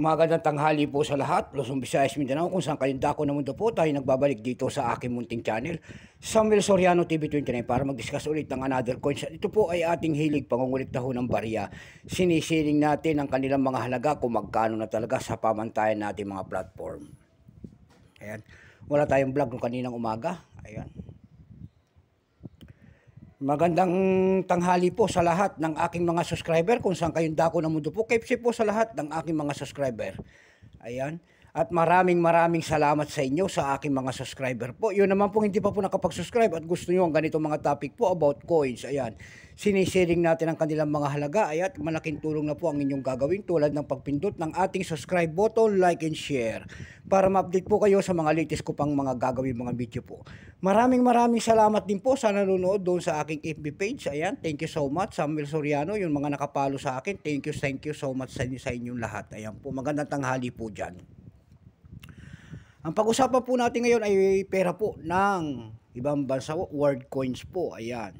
Magandang tanghali po sa lahat. Losong Visayas, Mindanao. Kung saan kayong dako na mundo po, tayo nagbabalik dito sa aking munting channel, Samuel Soriano TV29 para mag-discuss ulit ng another coin. Ito po ay ating hilig pangunguliktaho ng barya. Sinisiling natin ang kanilang mga halaga kung magkano na talaga sa pamantayan natin mga platform. Ayan. Wala tayong vlog nung kaninang umaga. Ayan. Magandang tanghali po sa lahat ng aking mga subscriber kung saan kayong dako ng mundo po. KFC po sa lahat ng aking mga subscriber. Ayan. At maraming maraming salamat sa inyo sa aking mga subscriber po. Yun naman pong hindi pa po nakapag-subscribe at gusto niyo ang ganito mga topic po about coins. Ayan, sinisiring natin ang kanilang mga halaga. at malaking tulong na po ang inyong gagawin tulad ng pagpindot ng ating subscribe button, like and share. Para ma-update po kayo sa mga latest ko pang mga gagawin mga video po. Maraming maraming salamat din po sa nanonood doon sa aking FB page. Ayan, thank you so much Samuel Soriano, yung mga nakapalo sa akin. Thank you, thank you so much sa, sa inyong lahat. Ayan po, magandang tanghali po dyan. Ang pag-usapan po natin ngayon ay pera po ng ibang bansa, world coins po, ayan.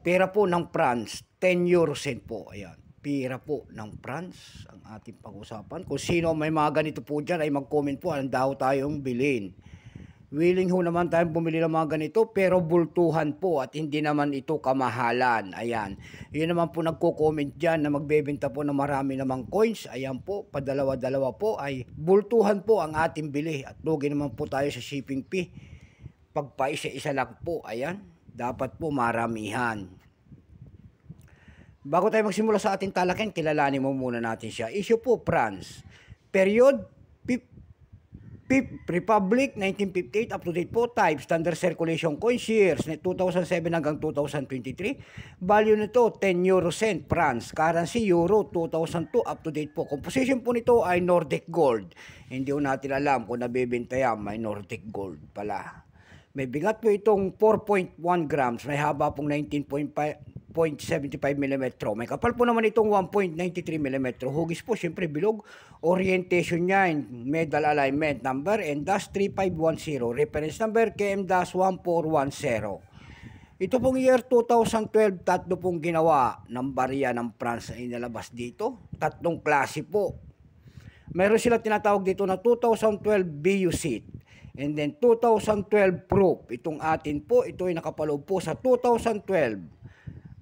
Pera po ng France, 10 euro cent po, ayan. Pera po ng France, ang ating pag-usapan. Kung sino may mga ganito po dyan ay mag-comment po, ang daw tayong bilhin. Willing ho naman tayong bumili ng mga ganito pero bultuhan po at hindi naman ito kamahalan. Ayan. Yun naman po nagko-comment dyan na magbebenta po ng marami namang coins. Ayan po, padalawa-dalawa po ay bultuhan po ang ating bili at lugi naman po tayo sa shipping fee. Pagpaisa-isa lang po, ayan. Dapat po maramihan. Bago tayo magsimula sa ating talakyan, kilalanin mo muna natin siya. Issue po, France. Period Republic 1958 up to date po type standard circulation coin shares 2007 hanggang 2023 value nito 10 euro cent France currency euro 2002 up to date po composition po nito ay Nordic gold hindi po natin alam kung nabebenta yan may Nordic gold pala may bigat po itong 4.1 grams may haba pong 19.5 0.75 mm. May kapal po naman itong 1.93 mm. Hugis po, siyempre bilog. Orientation niya, medal alignment number, and dash 3510. Reference number, KM-1410. Ito pong year 2012, tatlo pong ginawa ng barya ng France na inalabas dito. Tatlong klase po. Meron sila tinatawag dito na 2012 BU seat. And then 2012 proof. Itong atin po, ito ay nakapaloob po sa 2012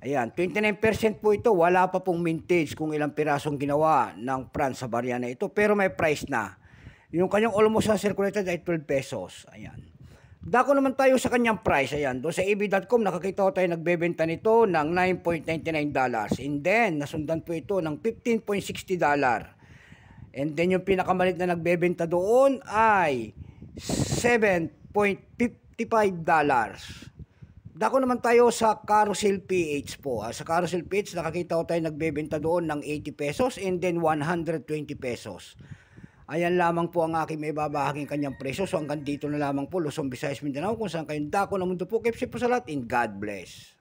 Ayan, 29% po ito. Wala pa pong mintage kung ilang pirasong ginawa ng France sa barya na ito. Pero may price na. Yung kanyang almost na circulated ay 12 pesos. Ayan. Dako naman tayo sa kanyang price. Ayan, doon sa EB.com nakakita ko tayo nagbebenta nito ng 9.99 dollars. And then, nasundan po ito ng 15.60 dollar. And then, yung pinakamalit na nagbebenta doon ay 7.55 dollars. Dako naman tayo sa Carousel PH po. Uh, sa Carousel PH, nakakita ko tayo nagbebenta doon ng 80 pesos and then 120 pesos. Ayan lamang po ang aking may babahaging kanyang presyo. So hanggang dito na lamang po, Luzon, Visayas, Mindanao, kung saan kayong dako na mundo po. Keep safe po sa lahat and God bless.